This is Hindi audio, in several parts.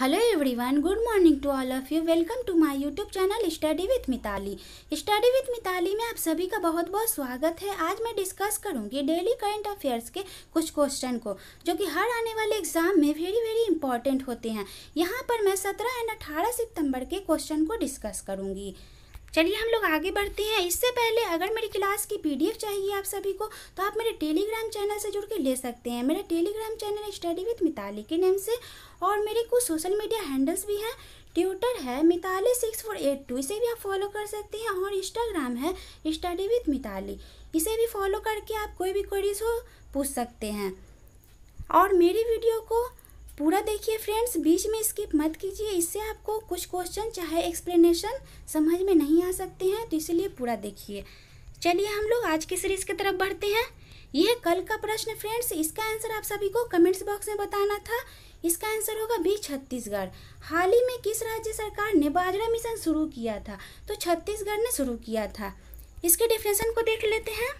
hello everyone good morning to all of you welcome to my YouTube channel study with Mitali study with Mitali में आप सभी का बहुत बहुत स्वागत है आज मैं डिस्कस करूंगी डेली करंट अफेयर्स के कुछ क्वेश्चन को जो कि हर आने वाले एग्जाम में वेरी वेरी इंपॉर्टेंट होते हैं यहाँ पर मैं सत्रह एंड अठारह सितम्बर के क्वेश्चन को डिस्कस करूँगी चलिए हम लोग आगे बढ़ते हैं इससे पहले अगर मेरी क्लास की पीडीएफ चाहिए आप सभी को तो आप मेरे टेलीग्राम चैनल से जुड़ के ले सकते हैं मेरा Telegram channel study with Mitali के नेम से और मेरे कुछ सोशल मीडिया हैंडल्स भी हैं ट्विटर है Mitali six four eight two इसे भी आप फॉलो कर सकते हैं और इंस्टाग्राम है स्टडी विथ मिताली इसे भी फॉलो करके आप कोई भी क्वेरीज हो पूछ सकते हैं और मेरी वीडियो को पूरा देखिए फ्रेंड्स बीच में स्किप मत कीजिए इससे आपको कुछ क्वेश्चन चाहे एक्सप्लेनेशन समझ में नहीं आ सकते हैं तो इसलिए पूरा देखिए चलिए हम लोग आज की सीरीज की तरफ बढ़ते हैं यह कल का प्रश्न फ्रेंड्स इसका आंसर आप सभी को कमेंट्स बॉक्स में बताना था इसका आंसर होगा बी छत्तीसगढ़ हाल ही में किस राज्य सरकार ने बाजरा मिशन शुरू किया था तो छत्तीसगढ़ ने शुरू किया था इसके डिफिनेशन को देख लेते हैं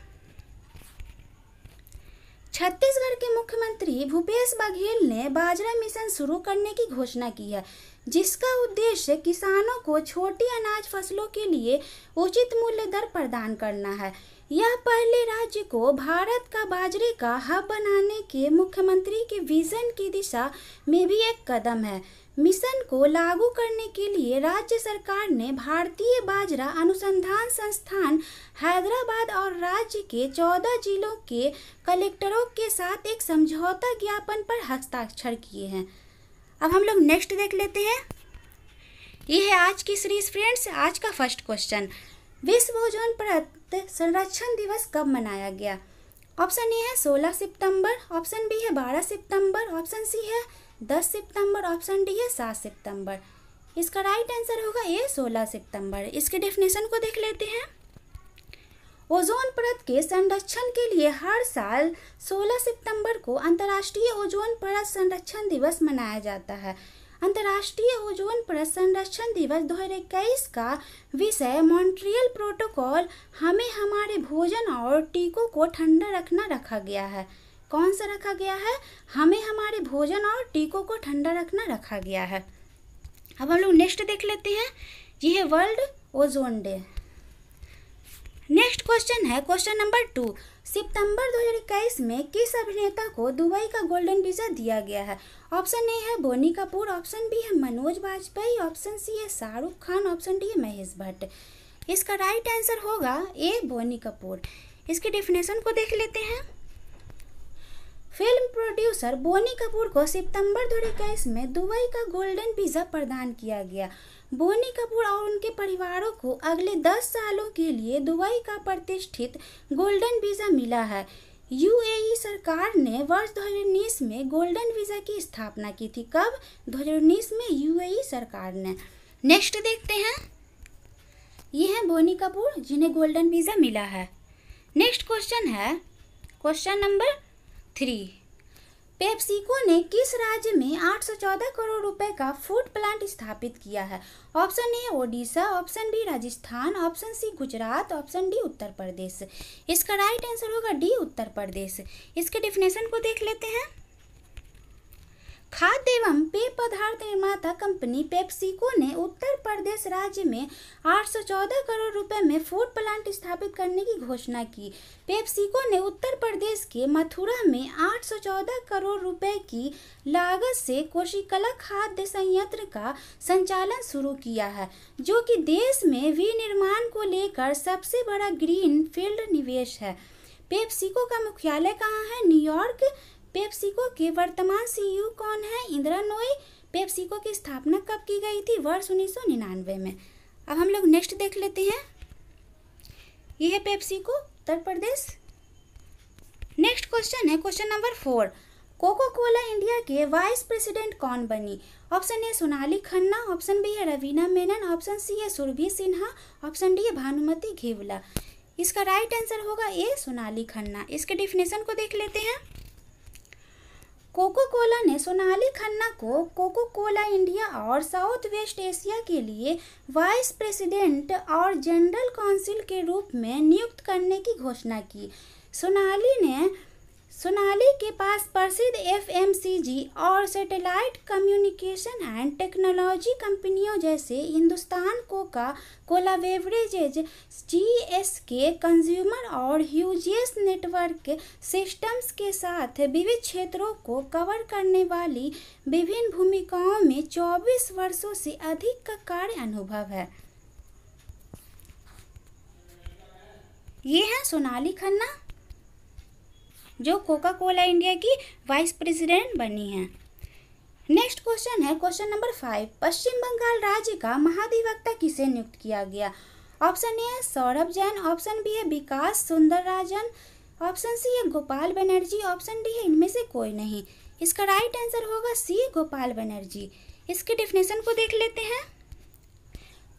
छत्तीसगढ़ के मुख्यमंत्री भूपेश बघेल ने बाजरा मिशन शुरू करने की घोषणा की है जिसका उद्देश्य किसानों को छोटी अनाज फसलों के लिए उचित मूल्य दर प्रदान करना है यह पहले राज्य को भारत का बाजरे का हब बनाने के मुख्यमंत्री के विजन की दिशा में भी एक कदम है मिशन को लागू करने के लिए राज्य सरकार ने भारतीय बाजरा अनुसंधान संस्थान हैदराबाद और राज्य के चौदह जिलों के कलेक्टरों के साथ एक समझौता ज्ञापन पर हस्ताक्षर किए हैं अब हम लोग नेक्स्ट देख लेते हैं ये है आज की सीरीज फ्रेंड्स आज का फर्स्ट क्वेश्चन विश्व ओजोन परत संरक्षण दिवस कब मनाया गया ऑप्शन ए है 16 सितंबर ऑप्शन बी है 12 सितंबर ऑप्शन सी है 10 सितंबर ऑप्शन डी है 7 सितंबर इसका राइट आंसर होगा ए 16 सितंबर इसके डेफिनेशन को देख लेते हैं ओजोन परत के संरक्षण के लिए हर साल 16 सितंबर को अंतर्राष्ट्रीय ओजोन परत संरक्षण दिवस मनाया जाता है अंतर्राष्ट्रीय ओजोन परत संरक्षण दिवस इक्कीस का विषय मॉन्ट्रियल प्रोटोकॉल हमें हमारे भोजन और टीकों को ठंडा रखना रखा गया है कौन सा रखा गया है हमें हमारे भोजन और टीकों को ठंडा रखना रखा गया है अब हम लोग नेक्स्ट देख लेते हैं ये है world ozone day next question है क्वेश्चन नंबर टू सितंबर 2021 में किस अभिनेता को दुबई का गोल्डन वीजा दिया गया है ऑप्शन ए है बोनी कपूर ऑप्शन बी है मनोज वाजपेयी ऑप्शन सी है शाहरुख खान ऑप्शन डी है महेश भट्ट इसका राइट आंसर होगा ए बोनी कपूर इसकी डेफिनेशन को देख लेते हैं फिल्म प्रोड्यूसर बोनी कपूर को सितंबर 2021 में दुबई का गोल्डन वीज़ा प्रदान किया गया बोनी कपूर और उनके परिवारों को अगले दस सालों के लिए दुबई का प्रतिष्ठित गोल्डन वीज़ा मिला है यूएई सरकार ने वर्ष दो में गोल्डन वीज़ा की स्थापना की थी कब दो में यूएई सरकार ने नेक्स्ट देखते हैं ये हैं बोनी कपूर जिन्हें गोल्डन वीज़ा मिला है नेक्स्ट क्वेश्चन है क्वेश्चन नंबर थ्री पेप्सिको ने किस राज्य में 814 करोड़ रुपए का फूड प्लांट स्थापित किया है option A Odisha option B Rajasthan option C Gujarat option D Uttar Pradesh इसका राइट आंसर होगा डी उत्तर प्रदेश इसके डिफिनेशन को देख लेते हैं खाद्य एवं पेय पदार्थ निर्माता कंपनी पेप्सिको ने उत्तर प्रदेश राज्य में 814 करोड़ रुपए में फूड प्लांट स्थापित करने की घोषणा की पेप्सिको ने उत्तर प्रदेश के मथुरा में 814 करोड़ रुपए की लागत से कोशिकला खाद्य संयंत्र का संचालन शुरू किया है जो कि देश में विनिर्माण को लेकर सबसे बड़ा ग्रीन फील्ड निवेश है पेप्सिको का मुख्यालय कहाँ है न्यूयॉर्क पेप्सिको के वर्तमान सीईओ e कौन है इंदिरा नोई पेप्सिको की स्थापना कब की गई थी वर्ष उन्नीस में अब हम लोग नेक्स्ट देख लेते हैं यह है PepsiCo Uttar Pradesh next question है question number four coco cola India के वाइस प्रेसिडेंट कौन बनी option A Sonali Khanna option B है रवीना मेनन ऑप्शन सी है सुरभि सिन्हा ऑप्शन डी है भानुमति घेवला इसका राइट आंसर होगा ए सोनाली खन्ना इसके डिफिनेशन को देख लेते हैं कोको कोला ने सोनाली खन्ना को कोको कोला इंडिया और साउथ वेस्ट एशिया के लिए वाइस प्रेसिडेंट और जनरल काउंसिल के रूप में नियुक्त करने की घोषणा की सोनाली ने सोनाली के पास प्रसिद्ध जी और सैटेलाइट कम्युनिकेशन एंड टेक्नोलॉजी कंपनियों जैसे Hindustan Coca Cola beverages G S K consumer और ह्यूजियस नेटवर्क सिस्टम्स के साथ विविध क्षेत्रों को कवर करने वाली विभिन्न भूमिकाओं में 24 वर्षों से अधिक का कार्य अनुभव है ये हैं सोनाली खन्ना जो कोका कोला इंडिया की वाइस प्रेसिडेंट बनी हैं नेक्स्ट क्वेश्चन है question number five Paschim Bengal राज्य का महाधिवक्ता किसे नियुक्त किया गया ऑप्शन ए है सौरभ जैन ऑप्शन बी है विकास सुंदर राजन ऑप्शन सी है गोपाल बनर्जी ऑप्शन डी है इनमें से कोई नहीं इसका राइट आंसर होगा सी गोपाल बनर्जी इसके डेफिनेशन को देख लेते हैं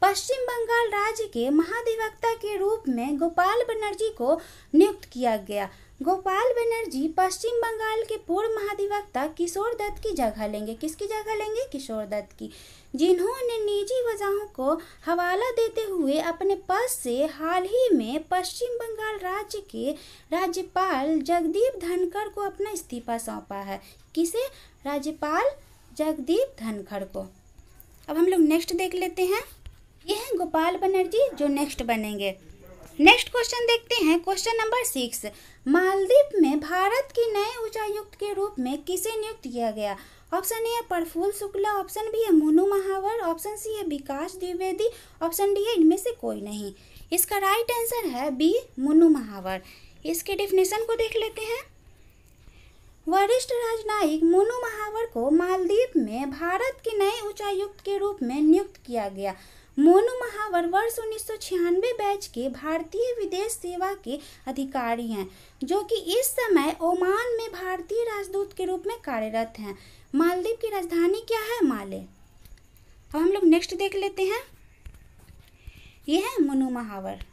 पश्चिम बंगाल राज्य के महाधिवक्ता के रूप में गोपाल बनर्जी को नियुक्त किया गया गोपाल बनर्जी पश्चिम बंगाल के पूर्व महाधिवक्ता किशोर दत्त की जगह लेंगे किसकी जगह लेंगे किशोर दत्त की जिन्होंने निजी वजहों को हवाला देते हुए अपने पद से हाल ही में पश्चिम बंगाल राज्य के राज्यपाल जगदीप धनखड़ को अपना इस्तीफा सौंपा है किसे राज्यपाल जगदीप धनखड़ को अब हम लोग नेक्स्ट देख लेते हैं ये हैं गोपाल बनर्जी जो नेक्स्ट बनेंगे नेक्स्ट क्वेश्चन देखते हैं क्वेश्चन नंबर सिक्स मालदीप में भारत की नए उच्चायुक्त के रूप में किसे नियुक्त किया गया ऑप्शन ए है प्रफुल्ल शुक्ला ऑप्शन बी है मोनू महावर ऑप्शन सी है विकास द्विवेदी ऑप्शन डी है इनमें से कोई नहीं इसका राइट आंसर है बी मोनू महावर इसके डिफिनेशन को देख लेते हैं वरिष्ठ राजनयिक मोनू महावर को मालदीप में भारत के नए उच्चायुक्त के रूप में नियुक्त किया गया मोनू महावर वर्ष उन्नीस बैच के भारतीय विदेश सेवा के अधिकारी हैं जो कि इस समय ओमान में भारतीय राजदूत के रूप में कार्यरत हैं मालदीव की राजधानी क्या है माले अब हम लोग नेक्स्ट देख लेते हैं ये है मोनू महावर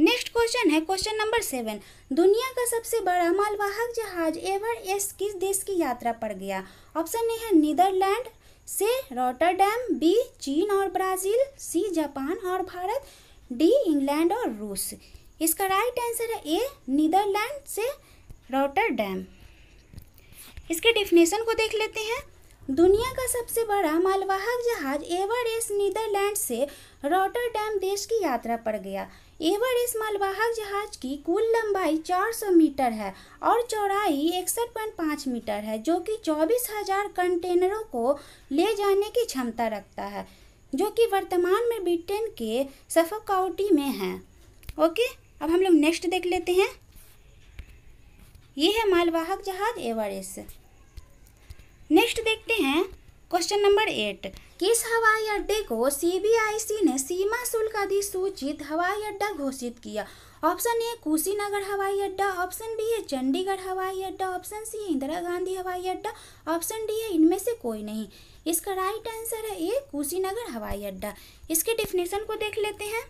नेक्स्ट क्वेश्चन है क्वेश्चन नंबर सेवन दुनिया का सबसे बड़ा मालवाहक जहाज एवर एस किस देश की यात्रा पर गया ऑप्शन ए है नीदरलैंड से रोटरडैम बी चीन और ब्राज़ील सी जापान और भारत डी इंग्लैंड और रूस इसका राइट आंसर है ए नीदरलैंड से रोटरडैम इसके डिफिनेशन को देख लेते हैं दुनिया का सबसे बड़ा मालवाहक जहाज एवर एस नीदरलैंड से रोटरडैम देश की यात्रा पर गया एवरेस्ट मालवाहक जहाज की कुल लंबाई 400 मीटर है और चौड़ाई इकसठ पॉइंट पाँच मीटर है जो कि चौबीस हजार कंटेनरों को ले जाने की क्षमता रखता है जो कि वर्तमान में ब्रिटेन के सफाकाउटी में है ओके अब हम लोग नेक्स्ट देख लेते हैं ये है मालवाहक जहाज एवरेस्ट नेक्स्ट देखते हैं क्वेश्चन नंबर एट किस हवाई अड्डे को सीबीआईसी ने सीमा शुल्क अधिसूचित हवाई अड्डा घोषित किया ऑप्शन ए कुशीनगर हवाई अड्डा ऑप्शन बी है चंडीगढ़ हवाई अड्डा ऑप्शन सी है इंदिरा गांधी हवाई अड्डा ऑप्शन डी है इनमें से कोई नहीं इसका राइट आंसर है ए कुशीनगर हवाई अड्डा इसके डिफिनेशन को देख लेते हैं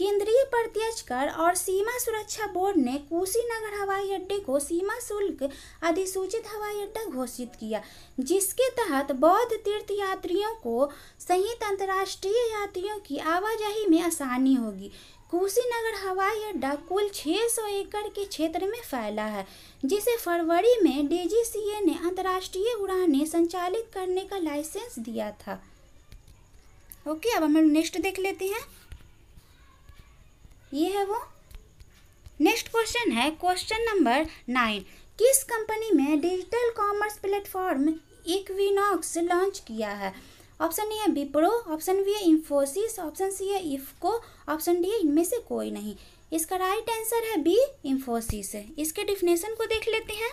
केंद्रीय प्रत्यक्ष कर और सीमा सुरक्षा बोर्ड ने कुशीनगर हवाई अड्डे को सीमा शुल्क अधिसूचित हवाई अड्डा घोषित किया जिसके तहत बौद्ध तीर्थ यात्रियों को सहित अंतर्राष्ट्रीय यात्रियों की आवाजाही में आसानी होगी कुशीनगर हवाई अड्डा कुल 600 एकड़ के क्षेत्र में फैला है जिसे फरवरी में डीजीसीए ने अंतर्राष्ट्रीय उड़ानें संचालित करने का लाइसेंस दिया था ओके अब हम नेक्स्ट देख लेते हैं ये है वो नेक्स्ट क्वेश्चन है क्वेश्चन नंबर नाइन किस कंपनी में digital commerce platform Equinox launch किया है ऑप्शन ए है विप्रो ऑप्शन बी है इन्फोसिस ऑप्शन सी है इफको ऑप्शन डी है इनमें से कोई नहीं इसका राइट आंसर है बी इन्फोसिस इसके डिफिनेशन को देख लेते हैं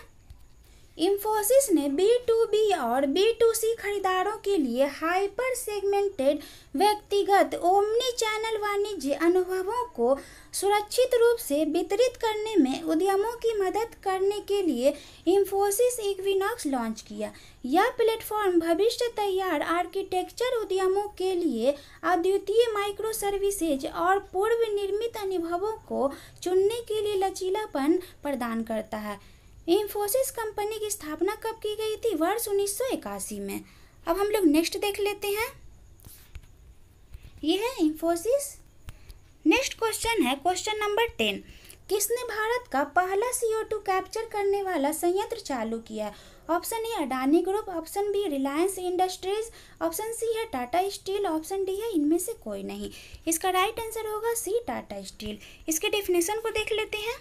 इंफोसिस ने बी टू बी और बी टू सी खरीदारों के लिए हाइपर सेगमेंटेड व्यक्तिगत ओमनी चैनल वाणिज्य अनुभवों को सुरक्षित रूप से वितरित करने में उद्यमों की मदद करने के लिए इंफोसिस इक्विनॉक्स लॉन्च किया यह प्लेटफॉर्म भविष्य तैयार आर्किटेक्चर उद्यमों के लिए अद्वितीय माइक्रो सर्विसेज और पूर्व निर्मित अनुभवों को चुनने के लिए लचीलापन प्रदान करता है इंफोसिस कंपनी की स्थापना कब की गई थी वर्ष उन्नीस में अब हम लोग नेक्स्ट देख लेते हैं यह है इंफोसिस नेक्स्ट क्वेश्चन है क्वेश्चन नंबर टेन किसने भारत का पहला सीओ टू कैप्चर करने वाला संयंत्र चालू किया option A Adani group option B Reliance industries option C है टाटा स्टील ऑप्शन डी है इनमें से कोई नहीं इसका राइट आंसर होगा सी टाटा स्टील इसके डेफिनेशन को देख लेते हैं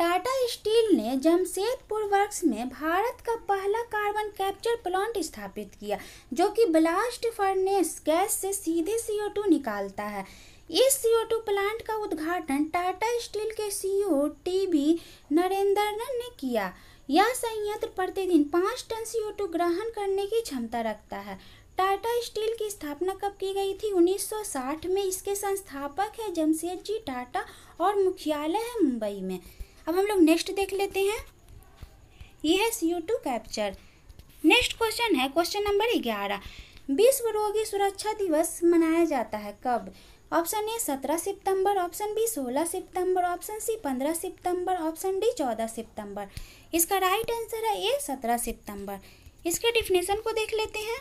टाटा स्टील ने जमशेदपुर वर्क्स में भारत का पहला कार्बन कैप्चर प्लांट स्थापित किया जो कि ब्लास्ट फर्नेस गैस से सीधे टू निकालता है इस टू प्लांट का उद्घाटन टाटा स्टील के सीईओ टीबी नरेंद्रन ने किया यह संयंत्र प्रतिदिन पाँच टन टू ग्रहण करने की क्षमता रखता है टाटा स्टील की स्थापना कब की गई थी 1960 में इसके संस्थापक है जमशेद जी टाटा और मुख्यालय है मुंबई में अब हम लोग नेक्स्ट देख लेते हैं ये है C two capture next question है क्वेश्चन नंबर ग्यारह विश्व रोगी सुरक्षा दिवस मनाया जाता है कब ऑप्शन ए सत्रह सितंबर ऑप्शन बी सोलह सितंबर ऑप्शन सी पंद्रह सितंबर ऑप्शन डी चौदह सितंबर इसका राइट आंसर है ए सत्रह सितंबर इसके डिफिनेशन को देख लेते हैं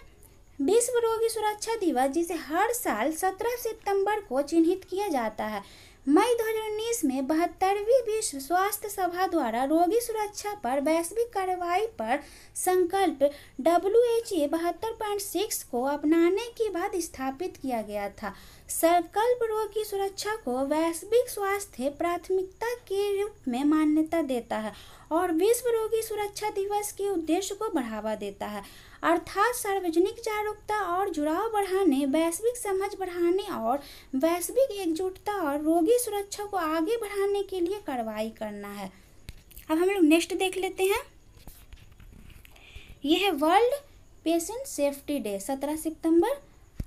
विश्व रोगी सुरक्षा दिवस जिसे हर साल सत्रह सितंबर को चिन्हित किया जाता है मई 2019 में बहत्तरवीं विश्व स्वास्थ्य सभा द्वारा रोगी सुरक्षा पर वैश्विक कार्रवाई पर संकल्प डब्ल्यू एच ए बहत्तर पॉइंट सिक्स को अपनाने के बाद स्थापित किया गया था संकल्प रोगी सुरक्षा को वैश्विक स्वास्थ्य प्राथमिकता के रूप में मान्यता देता है और विश्व रोगी सुरक्षा दिवस के उद्देश्य को बढ़ावा देता है अर्थात सार्वजनिक जागरूकता और जुड़ाव बढ़ाने वैश्विक समझ बढ़ाने और वैश्विक एकजुटता और रोगी सुरक्षा को आगे बढ़ाने के लिए कार्रवाई करना है अब हम लोग नेक्स्ट देख लेते हैं यह है वर्ल्ड पेशेंट सेफ्टी डे सत्रह सितंबर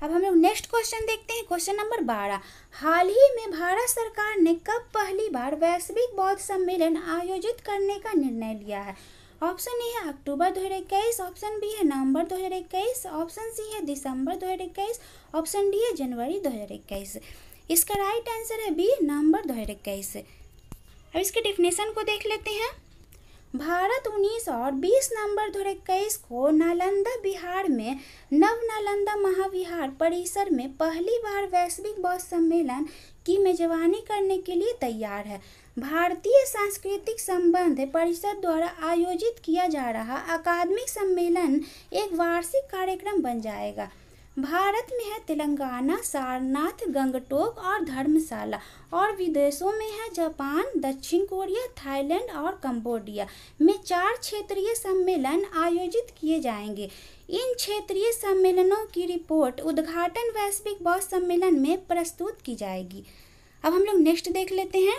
अब हम लोग नेक्स्ट क्वेश्चन देखते हैं क्वेश्चन नंबर बारह हाल ही में भारत सरकार ने कब पहली बार वैश्विक बौद्ध सम्मेलन आयोजित करने का निर्णय लिया है ऑप्शन ए है अक्टूबर दो हजार इक्कीस ऑप्शन बी है नवंबर इक्कीस ऑप्शन सी है दिसंबर इक्कीस ऑप्शन डी है जनवरी दो हजार इक्कीस इसका राइट आंसर है बी नवंबर इक्कीस अब इसके डिफिनेशन को देख लेते हैं भारत उन्नीस और बीस नवंबर दो इक्कीस को नालंदा बिहार में नव नालंदा महाविहार परिसर में पहली बार वैश्विक बौद्ध सम्मेलन की मेजबानी करने के लिए तैयार है भारतीय सांस्कृतिक संबंध परिषद द्वारा आयोजित किया जा रहा अकादमिक सम्मेलन एक वार्षिक कार्यक्रम बन जाएगा भारत में है तेलंगाना सारनाथ गंगटोक और धर्मशाला और विदेशों में है जापान दक्षिण कोरिया थाईलैंड और कंबोडिया में चार क्षेत्रीय सम्मेलन आयोजित किए जाएंगे इन क्षेत्रीय सम्मेलनों की रिपोर्ट उद्घाटन वैश्विक बौद्ध सम्मेलन में प्रस्तुत की जाएगी अब हम लोग नेक्स्ट देख लेते हैं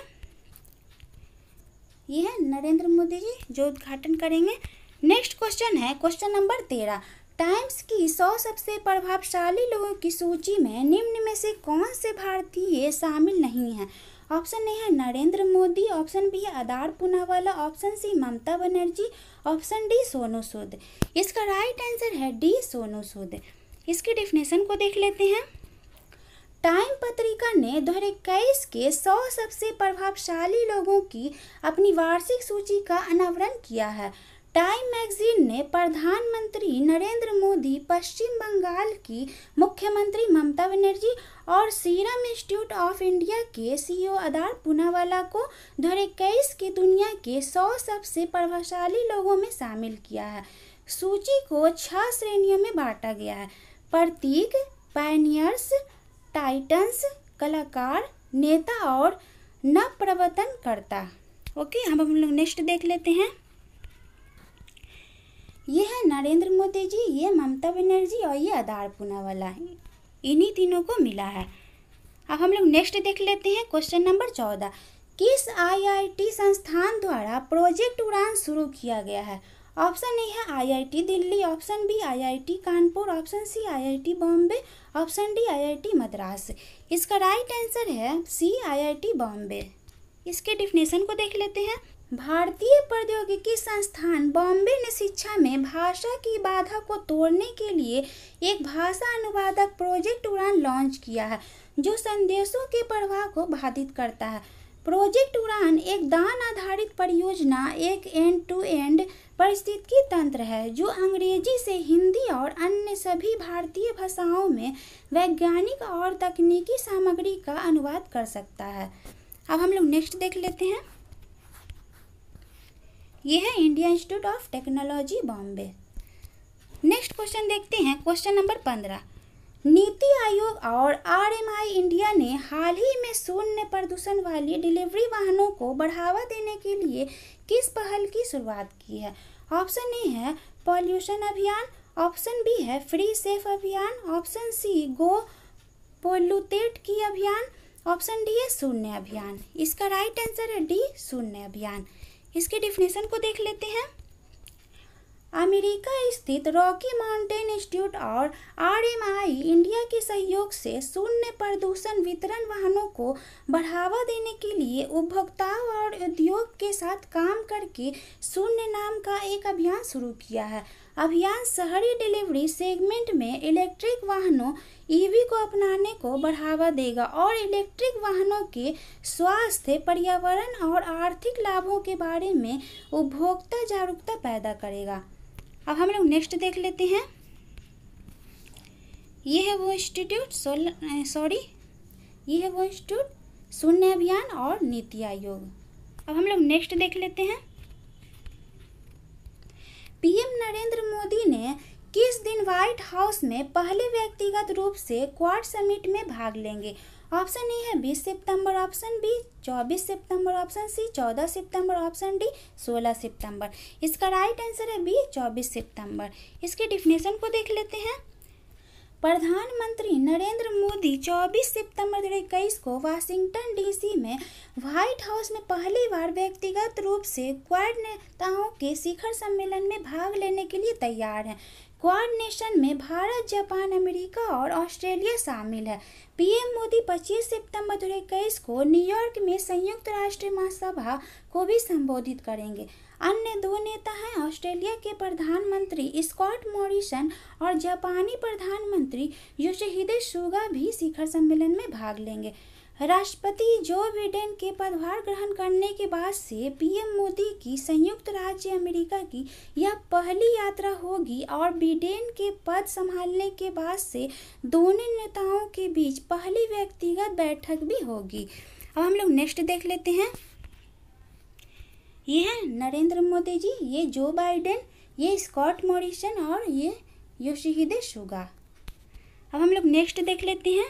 ये है नरेंद्र मोदी जी जो उद्घाटन करेंगे नेक्स्ट क्वेश्चन है क्वेश्चन नंबर तेरह टाइम्स की सौ सबसे प्रभावशाली लोगों की सूची में निम्न में से कौन से भारतीय शामिल नहीं हैं ऑप्शन ए है नरेंद्र मोदी ऑप्शन बी है Adar Poonawalla option C Mamata Banerjee option D Sonu Sood इसका राइट आंसर है डी सोनू सूद इसके डिफिनेशन को देख लेते हैं टाइम पत्रिका ने दो हज़ार इक्कीस के सौ सबसे प्रभावशाली लोगों की अपनी वार्षिक सूची का अनावरण किया है टाइम मैगजीन ने प्रधानमंत्री नरेंद्र मोदी पश्चिम बंगाल की मुख्यमंत्री ममता बनर्जी और सीरम इंस्टीट्यूट ऑफ इंडिया के सीईओ आदार पूनावाला को दो की दुनिया के सौ सबसे प्रभावशाली लोगों में शामिल किया है सूची को छह श्रेणियों में बांटा गया है प्रतीक पायनियर्स टाइटन्स कलाकार नेता और नवप्रवर्तन करता ओके हम हम लोग नेक्स्ट देख लेते हैं ये है नरेंद्र मोदी जी ये ममता बनर्जी और ये आधार पूनावाला इन्हीं तीनों को मिला है अब हम लोग नेक्स्ट देख लेते हैं क्वेश्चन नंबर चौदह किस आईआईटी संस्थान द्वारा प्रोजेक्ट उड़ान शुरू किया गया है ऑप्शन ए है IIT Delhi option B IIT Kanpur option C IIT Bombay option D IIT Madras इसका राइट आंसर है सी आईआईटी बॉम्बे इसके डिफिनेशन को देख लेते हैं भारतीय प्रौद्योगिकी संस्थान बॉम्बे ने शिक्षा में भाषा की बाधा को तोड़ने के लिए एक भाषा अनुवादक प्रोजेक्ट उड़ान लॉन्च किया है जो संदेशों के प्रवाह को बाधित करता है प्रोजेक्ट उड़ान एक दान आधारित परियोजना एक एंड टू एंड परिस्थितिकी तंत्र है जो अंग्रेजी से हिंदी और अन्य सभी भारतीय भाषाओं में वैज्ञानिक और तकनीकी सामग्री का अनुवाद कर सकता है अब हम लोग नेक्स्ट देख लेते हैं ये है India institute of technology Bombay next question देखते हैं क्वेश्चन नंबर पंद्रह नीति आयोग और आरएमआई इंडिया ने हाल ही में शून्य प्रदूषण वाली डिलीवरी वाहनों को बढ़ावा देने के लिए किस पहल की शुरुआत की है ऑप्शन ए है पॉल्यूशन अभियान ऑप्शन बी है फ्री सेफ अभियान ऑप्शन सी गो पोल्यूटेड की अभियान ऑप्शन डी है शून्य अभियान इसका राइट आंसर है डी शून्य अभियान इसके डिफिनेशन को देख लेते हैं अमेरिका स्थित रॉकी माउंटेन इंस्टीट्यूट और आरएमआई इंडिया के सहयोग से शून्य प्रदूषण वितरण वाहनों को बढ़ावा देने के लिए उपभोक्ताओं और उद्योग के साथ काम करके शून्य नाम का एक अभियान शुरू किया है अभियान शहरी डिलीवरी सेगमेंट में इलेक्ट्रिक वाहनों ईवी को अपनाने को बढ़ावा देगा और इलेक्ट्रिक वाहनों के स्वास्थ्य पर्यावरण और आर्थिक लाभों के बारे में उपभोक्ता जागरूकता पैदा करेगा अब हम लोग नेक्स्ट देख लेते हैं ये है वो इंस्टीट्यूट सॉरी ये है वो इंस्टीट्यूट शून्य अभियान और नीति आयोग अब हम लोग नेक्स्ट देख लेते हैं पीएम नरेंद्र मोदी ने किस दिन व्हाइट हाउस में पहले व्यक्तिगत रूप से क्वाड समिट में भाग लेंगे ऑप्शन ए है 20 सितंबर ऑप्शन बी 24 सितंबर ऑप्शन सी 14 सितंबर ऑप्शन डी 16 सितंबर इसका राइट आंसर है बी 24 सितंबर इसके डिफिनेशन को देख लेते हैं प्रधानमंत्री नरेंद्र मोदी 24 सितंबर दो इक्कीस को वाशिंगटन डीसी में व्हाइट हाउस में पहली बार व्यक्तिगत रूप से क्वाड नेताओं के शिखर सम्मेलन में भाग लेने के लिए तैयार हैं कोऑर्डिनेशन में भारत जापान अमेरिका और ऑस्ट्रेलिया शामिल है पीएम मोदी 25 सितंबर दो को न्यूयॉर्क में संयुक्त राष्ट्र महासभा को भी संबोधित करेंगे अन्य दो नेता हैं ऑस्ट्रेलिया के प्रधानमंत्री स्कॉट मॉरिसन और जापानी प्रधानमंत्री योशिहिदे सुगा भी शिखर सम्मेलन में भाग लेंगे राष्ट्रपति जो बिडेन के पदभार ग्रहण करने के बाद से पीएम मोदी की संयुक्त राज्य अमेरिका की यह पहली यात्रा होगी और बिडेन के पद संभालने के बाद से दोनों नेताओं के बीच पहली व्यक्तिगत बैठक भी होगी अब हम लोग नेक्स्ट देख लेते हैं ये हैं नरेंद्र मोदी जी ये जो बाइडेन ये स्कॉट मॉरिसन और ये योशिहिदे सुगा अब हम लोग नेक्स्ट देख लेते हैं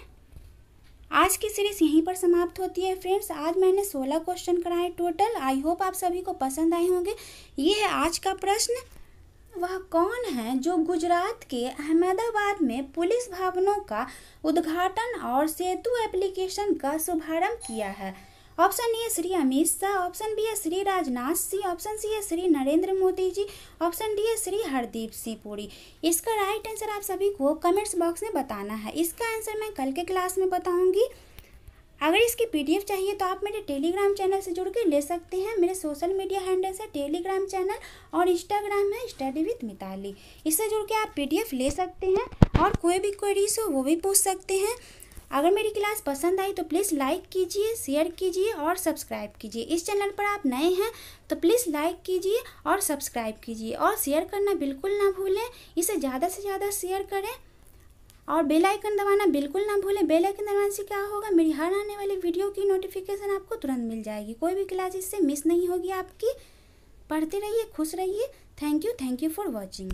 आज की सीरीज यहीं पर समाप्त होती है फ्रेंड्स आज मैंने 16 क्वेश्चन कराए टोटल आई होप आप सभी को पसंद आए होंगे ये है आज का प्रश्न वह कौन है जो गुजरात के अहमदाबाद में पुलिस भवनों का उद्घाटन और सेतु एप्लीकेशन का शुभारंभ किया है option A Shri Amit Shah option B है श्री राजनाथ सिंह ऑप्शन सी है श्री नरेंद्र मोदी जी ऑप्शन डी है श्री हरदीप सिंह पुरी इसका राइट आंसर आप सभी को कमेंट्स बॉक्स में बताना है इसका आंसर मैं कल के क्लास में बताऊंगी अगर इसकी पीडीएफ चाहिए तो आप मेरे टेलीग्राम चैनल से जुड़ के ले सकते हैं मेरे सोशल मीडिया हैंडल्स है टेलीग्राम चैनल और इंस्टाग्राम है स्टडी विथ मिताली इससे जुड़ के आप पीडीएफ ले सकते हैं और कोई भी क्वेरीज हो वो भी पूछ सकते हैं अगर मेरी क्लास पसंद आई तो प्लीज़ लाइक कीजिए शेयर कीजिए और सब्सक्राइब कीजिए इस चैनल पर आप नए हैं तो प्लीज़ लाइक कीजिए और सब्सक्राइब कीजिए और शेयर करना बिल्कुल ना भूलें इसे ज़्यादा से ज़्यादा शेयर करें और बेल आइकन दबाना बिल्कुल ना भूलें बेल आइकन दबाने से क्या होगा मेरी हर आने वाली वीडियो की नोटिफिकेशन आपको तुरंत मिल जाएगी कोई भी क्लास इससे मिस नहीं होगी आपकी पढ़ते रहिए खुश रहिए thank you thank you for watching